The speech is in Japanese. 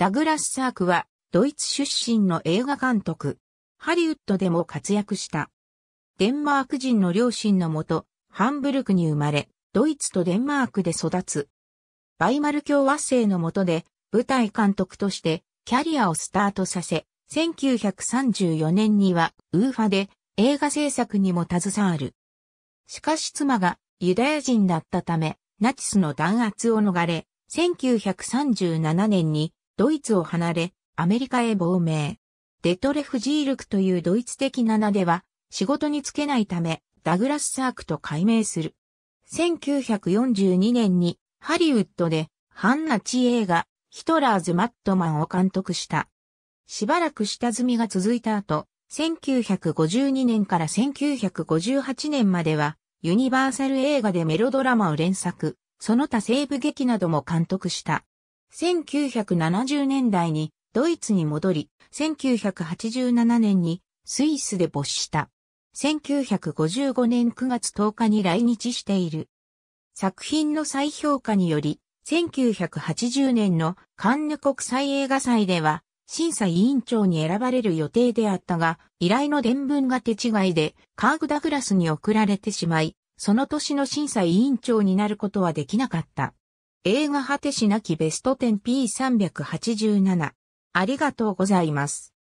ダグラス・サークは、ドイツ出身の映画監督。ハリウッドでも活躍した。デンマーク人の両親のもと、ハンブルクに生まれ、ドイツとデンマークで育つ。バイマル共和制のもとで、舞台監督としてキャリアをスタートさせ、1934年にはウーファで映画制作にも携わる。しかし妻がユダヤ人だったため、ナチスの弾圧を逃れ、1937年にドイツを離れ、アメリカへ亡命。デトレフジールクというドイツ的な名では、仕事に就けないため、ダグラス・サークと改名する。1942年に、ハリウッドで、ハンナチ映画、ヒトラーズ・マットマンを監督した。しばらく下積みが続いた後、1952年から1958年までは、ユニバーサル映画でメロドラマを連作、その他西部劇なども監督した。1970年代にドイツに戻り、1987年にスイスで没した。1955年9月10日に来日している。作品の再評価により、1980年のカンヌ国際映画祭では審査委員長に選ばれる予定であったが、依頼の伝聞が手違いでカーグ・ダグラスに送られてしまい、その年の審査委員長になることはできなかった。映画果てしなきベスト 10P387。ありがとうございます。